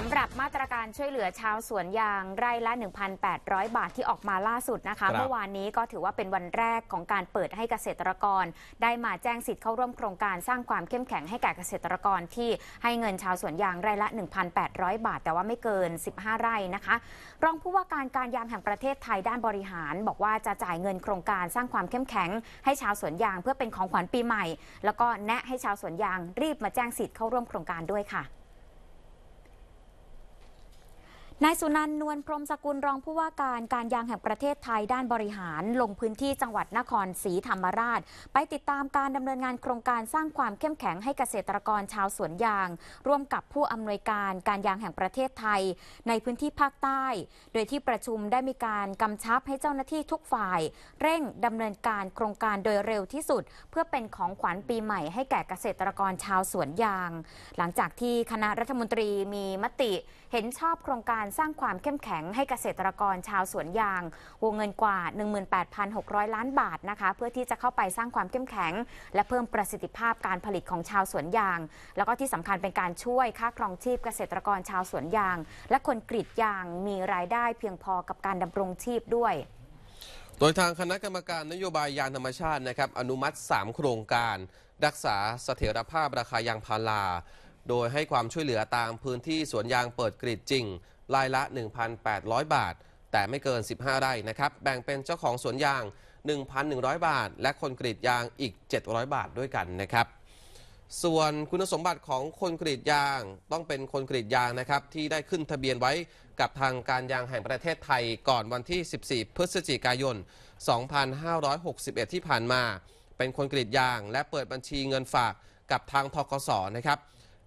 สำหรับมาตรการช่วยเหลือชาวสวนยางไร่ละ 1,800 บาทที่ออกมาล่าสุดนะคะ เมื่อวานนี้ก็ถือว่าเป็นวันแรกของการเปิดให้เกษตรกรได้มาแจ้งสิทธิ์เข้าร่วม โครงการสร้างความเข้มแข็งให้แก่เกษตรกรที่ให้เงินชาวสวนยางไร่ละ 1,800 บาท แต่ว่าไม่เกิน 15 ไร่นะคะ รองผู้ว่าการการยางแห่งประเทศไทยด้านบริหาร บอกว่าจะจ่ายเงินโครงการ สร้างความเข้มแข็งให้ชาวสวนยางเพื่อเป็นของขวัญปีใหม่ แล้วก็แนะให้ชาวสวนยางรีบมาแจ้งสิทธิ์เข้าร่วมโครงการด้วยค่ะนายสุนันท์นวลพรมสกุลรองผู้ว่าการการยางแห่งประเทศไทยด้านบริหารลงพื้นที่จังหวัดนครศรีธรรมราช ไปติดตามการดำเนินงานโครงการสร้างความเข้มแข็งให้เกษตรกรชาวสวนยางร่วมกับผู้อำนวยการการยางแห่งประเทศไทยในพื้นที่ภาคใต้ โดยที่ประชุมได้มีการกำชับให้เจ้าหน้าที่ทุกฝ่าย เร่งดำเนินการโครงการโดยเร็วที่สุด เพื่อเป็นของขวัญปีใหม่ให้แก่เกษตรกรชาวสวนยาง หลังจากที่คณะรัฐมนตรีมีมติเห็นชอบโครงการการสร้างความเข้มแข็งให้เกษตรกรชาวสวนยาง วงเงินกว่า 18,600 ล้านบาทนะคะเพื่อที่จะเข้าไปสร้างความเข้มแข็ง และเพิ่มประสิทธิภาพการผลิตของชาวสวนยาง แล้วก็ที่สำคัญเป็นการช่วยค่าครองชีพเกษตรกรชาวสวนยาง และคนกรีดยางมีรายได้เพียงพอกับการดำรงชีพด้วย โดยทางคณะกรรมการนโยบายยางธรรมชาตินะครับอนุมัติ 3 โครงการ รักษาเสถียรภาพราคายางพาราโดยให้ความช่วยเหลือตามพื้นที่สวนยางเปิดกรีดจริงรายละ 1,800 บาท แต่ไม่เกิน 15ไร่นะครับ แบ่งเป็นเจ้าของสวนยาง 1,100 บาท และคนกรีดยางอีก 700 บาทด้วยกันนะครับ ส่วนคุณสมบัติของคนกรีดยาง ต้องเป็นคนกรีดยาง นะครับ ที่ได้ขึ้นทะเบียนไว้กับทางการยางแห่งประเทศไทย ก่อนวันที่ 14 พฤศจิกายน 2561 ที่ผ่านมา เป็นคนกรีดยางและเปิดบัญชีเงินฝากกับทางทกสนะครับ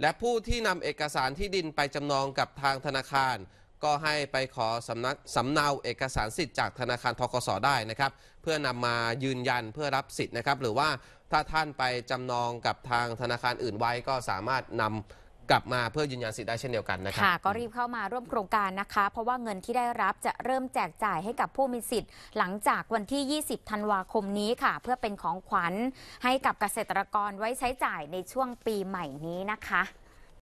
และผู้ที่นำเอกสารที่ดินไปจำนองกับทางธนาคารก็ให้ไปขอสำนักสำเนาเอกสารสิทธิ์ จากธนาคารทกสได้นะครับ เพื่อนำมายืนยันเพื่อรับสิทธิ์นะครับ หรือว่าถ้าท่านไปจำนองกับทางธนาคารอื่นไว้ก็สามารถนำกลับมาเพื่อยืนยันสิทธิ์ได้เช่นเดียวกันนะครับค่ะ ก็รีบเข้ามาร่วมโครงการนะคะ เพราะว่าเงินที่ได้รับจะเริ่มแจกจ่ายให้กับผู้มีสิทธิ์ หลังจากวันที่ 20ธันวาคมนี้ค่ะ เพื่อเป็นของขวัญ ให้กับเกษตรกรไว้ใช้จ่ายในช่วงปีใหม่นี้นะคะ